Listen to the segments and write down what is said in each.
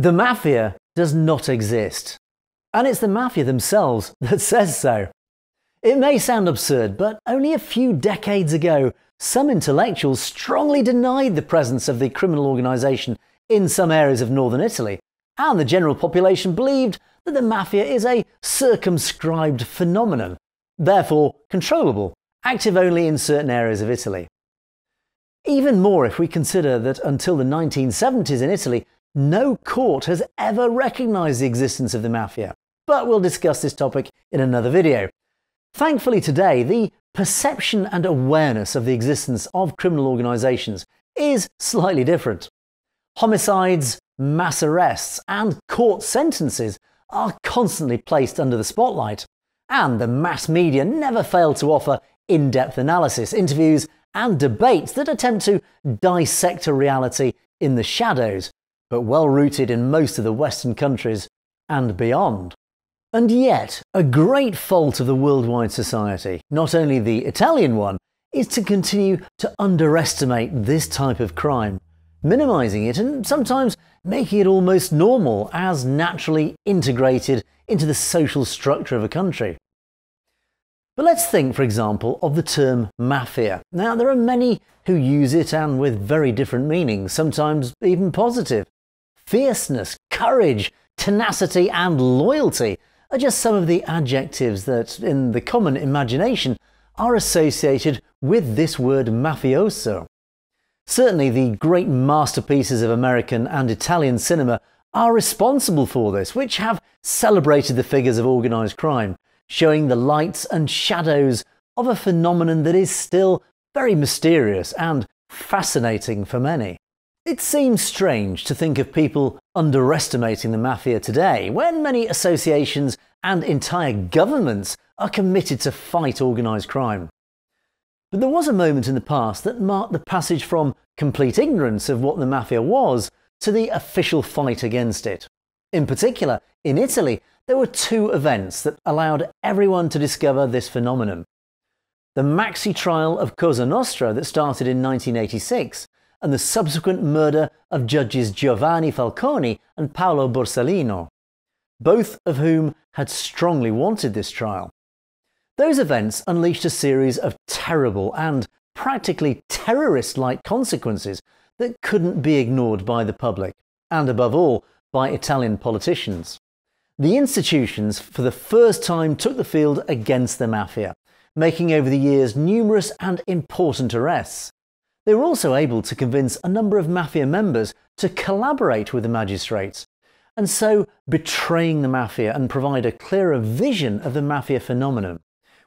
The Mafia does not exist. And it's the Mafia themselves that says so. It may sound absurd, but only a few decades ago, some intellectuals strongly denied the presence of the criminal organisation in some areas of northern Italy, and the general population believed that the Mafia is a circumscribed phenomenon, therefore controllable, active only in certain areas of Italy. Even more if we consider that until the 1970s in Italy, no court has ever recognised the existence of the mafia, but we'll discuss this topic in another video. Thankfully, today, the perception and awareness of the existence of criminal organisations is slightly different. Homicides, mass arrests, and court sentences are constantly placed under the spotlight, and the mass media never fail to offer in depth analysis, interviews, and debates that attempt to dissect a reality in the shadows but well rooted in most of the Western countries and beyond. And yet, a great fault of the worldwide society, not only the Italian one, is to continue to underestimate this type of crime, minimising it and sometimes making it almost normal as naturally integrated into the social structure of a country. But let's think, for example, of the term mafia. Now, there are many who use it and with very different meanings, sometimes even positive fierceness, courage, tenacity, and loyalty are just some of the adjectives that, in the common imagination, are associated with this word mafioso. Certainly, the great masterpieces of American and Italian cinema are responsible for this, which have celebrated the figures of organised crime, showing the lights and shadows of a phenomenon that is still very mysterious and fascinating for many. It seems strange to think of people underestimating the mafia today when many associations and entire governments are committed to fight organised crime. But there was a moment in the past that marked the passage from complete ignorance of what the mafia was to the official fight against it. In particular, in Italy, there were two events that allowed everyone to discover this phenomenon. The maxi trial of Cosa Nostra that started in 1986 and the subsequent murder of judges Giovanni Falcone and Paolo Borsellino, both of whom had strongly wanted this trial. Those events unleashed a series of terrible and practically terrorist like consequences that couldn't be ignored by the public, and above all, by Italian politicians. The institutions, for the first time, took the field against the mafia, making over the years numerous and important arrests. They were also able to convince a number of mafia members to collaborate with the magistrates, and so betraying the mafia and provide a clearer vision of the mafia phenomenon,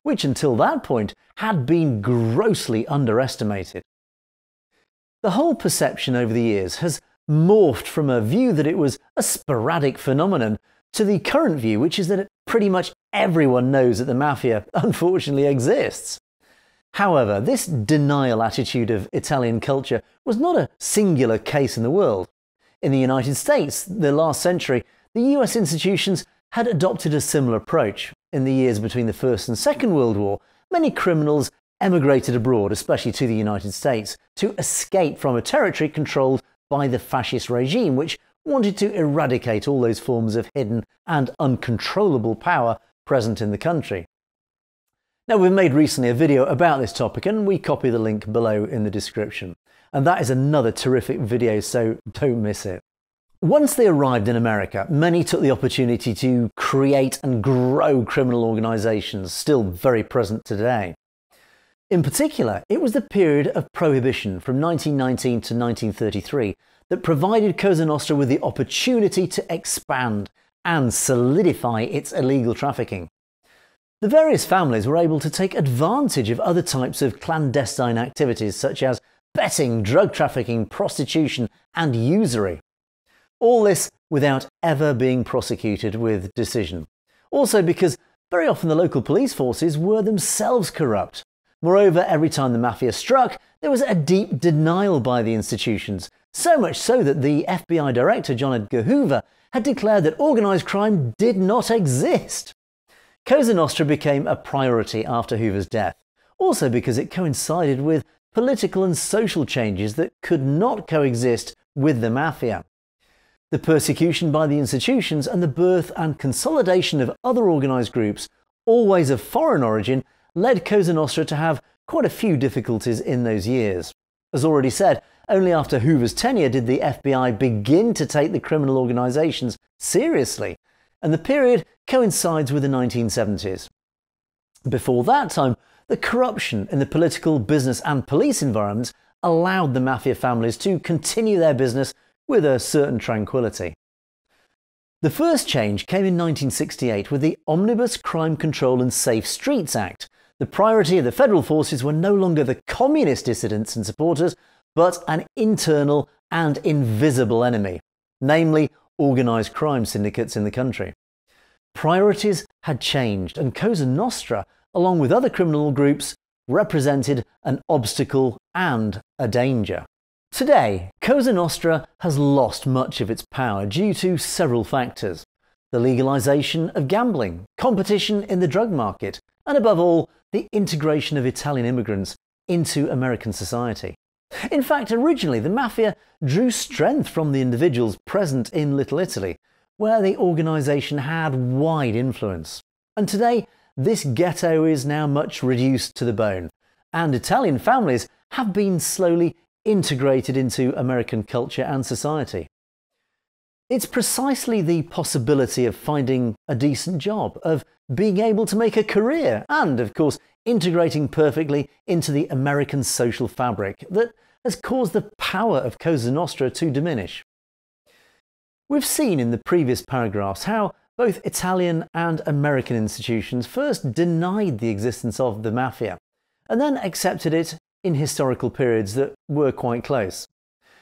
which until that point had been grossly underestimated. The whole perception over the years has morphed from a view that it was a sporadic phenomenon to the current view, which is that pretty much everyone knows that the mafia unfortunately exists. However, this denial attitude of Italian culture was not a singular case in the world. In the United States, the last century, the US institutions had adopted a similar approach. In the years between the First and Second World War, many criminals emigrated abroad, especially to the United States, to escape from a territory controlled by the fascist regime, which wanted to eradicate all those forms of hidden and uncontrollable power present in the country. Now we've made recently a video about this topic and we copy the link below in the description. And that is another terrific video, so don't miss it. Once they arrived in America, many took the opportunity to create and grow criminal organisations, still very present today. In particular, it was the period of prohibition from 1919 to 1933 that provided Cosa Nostra with the opportunity to expand and solidify its illegal trafficking. The various families were able to take advantage of other types of clandestine activities such as betting, drug trafficking, prostitution, and usury. All this without ever being prosecuted with decision. Also because very often the local police forces were themselves corrupt. Moreover, every time the mafia struck, there was a deep denial by the institutions, so much so that the FBI director, John Edgar Hoover, had declared that organised crime did not exist. Cosa Nostra became a priority after Hoover's death, also because it coincided with political and social changes that could not coexist with the mafia. The persecution by the institutions and the birth and consolidation of other organised groups, always of foreign origin, led Cosa Nostra to have quite a few difficulties in those years. As already said, only after Hoover's tenure did the FBI begin to take the criminal organisations seriously and the period coincides with the 1970s. Before that time, the corruption in the political, business, and police environments allowed the mafia families to continue their business with a certain tranquility. The first change came in 1968 with the Omnibus Crime Control and Safe Streets Act. The priority of the federal forces were no longer the communist dissidents and supporters, but an internal and invisible enemy, namely organised crime syndicates in the country. Priorities had changed, and Cosa Nostra, along with other criminal groups, represented an obstacle and a danger. Today, Cosa Nostra has lost much of its power due to several factors the legalisation of gambling, competition in the drug market, and above all, the integration of Italian immigrants into American society. In fact, originally the Mafia drew strength from the individuals present in Little Italy, where the organisation had wide influence. And today, this ghetto is now much reduced to the bone, and Italian families have been slowly integrated into American culture and society. It's precisely the possibility of finding a decent job, of being able to make a career, and of course, integrating perfectly into the American social fabric that has caused the power of Cosa Nostra to diminish. We've seen in the previous paragraphs how both Italian and American institutions first denied the existence of the mafia and then accepted it in historical periods that were quite close.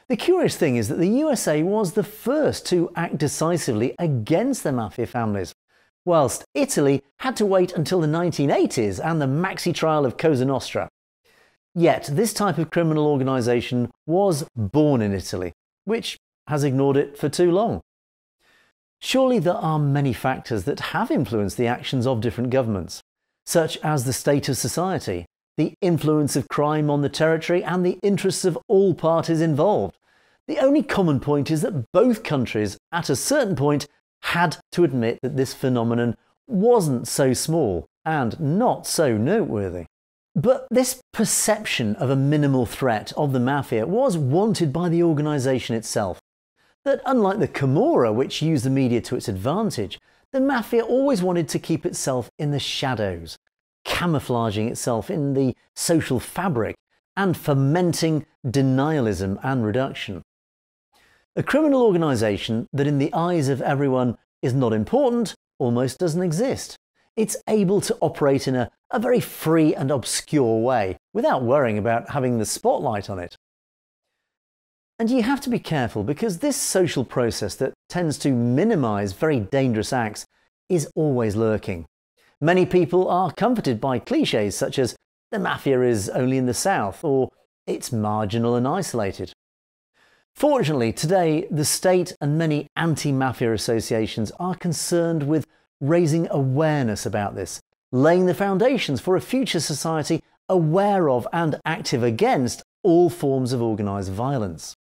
The curious thing is that the USA was the first to act decisively against the mafia families, whilst Italy had to wait until the 1980s and the maxi trial of Cosa Nostra. Yet, this type of criminal organisation was born in Italy, which has ignored it for too long. Surely there are many factors that have influenced the actions of different governments, such as the state of society, the influence of crime on the territory, and the interests of all parties involved. The only common point is that both countries, at a certain point, had to admit that this phenomenon wasn't so small and not so noteworthy. But this perception of a minimal threat of the mafia was wanted by the organisation itself. That unlike the Camorra, which used the media to its advantage, the mafia always wanted to keep itself in the shadows, camouflaging itself in the social fabric and fomenting denialism and reduction. A criminal organisation that, in the eyes of everyone, is not important almost doesn't exist. It's able to operate in a, a very free and obscure way without worrying about having the spotlight on it. And you have to be careful because this social process that tends to minimise very dangerous acts is always lurking. Many people are comforted by cliches such as the mafia is only in the south or it's marginal and isolated. Fortunately, today, the state and many anti mafia associations are concerned with raising awareness about this, laying the foundations for a future society aware of and active against all forms of organised violence.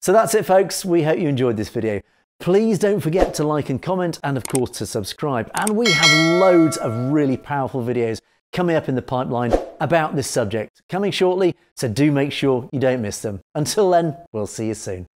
So that's it, folks. We hope you enjoyed this video. Please don't forget to like and comment and, of course, to subscribe. And we have loads of really powerful videos coming up in the pipeline about this subject, coming shortly, so do make sure you don't miss them. Until then, we'll see you soon.